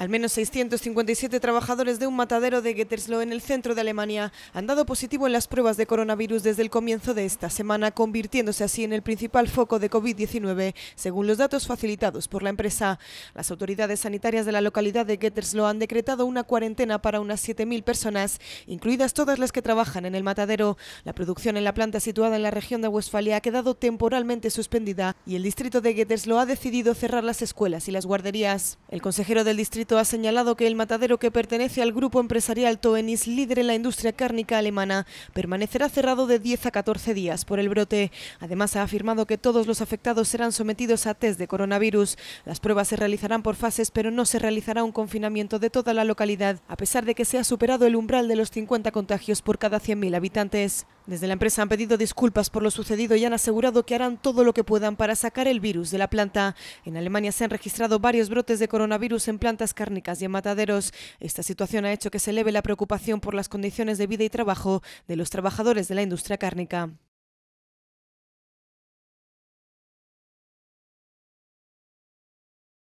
Al menos 657 trabajadores de un matadero de Gettersloh en el centro de Alemania han dado positivo en las pruebas de coronavirus desde el comienzo de esta semana, convirtiéndose así en el principal foco de COVID-19, según los datos facilitados por la empresa. Las autoridades sanitarias de la localidad de Gettersloh han decretado una cuarentena para unas 7.000 personas, incluidas todas las que trabajan en el matadero. La producción en la planta situada en la región de Westfalia ha quedado temporalmente suspendida y el distrito de Gettersloh ha decidido cerrar las escuelas y las guarderías. El consejero del distrito ha señalado que el matadero que pertenece al grupo empresarial Toenis, líder en la industria cárnica alemana, permanecerá cerrado de 10 a 14 días por el brote. Además, ha afirmado que todos los afectados serán sometidos a test de coronavirus. Las pruebas se realizarán por fases, pero no se realizará un confinamiento de toda la localidad, a pesar de que se ha superado el umbral de los 50 contagios por cada 100.000 habitantes. Desde la empresa han pedido disculpas por lo sucedido y han asegurado que harán todo lo que puedan para sacar el virus de la planta. En Alemania se han registrado varios brotes de coronavirus en plantas cárnicas y en mataderos. Esta situación ha hecho que se eleve la preocupación por las condiciones de vida y trabajo de los trabajadores de la industria cárnica.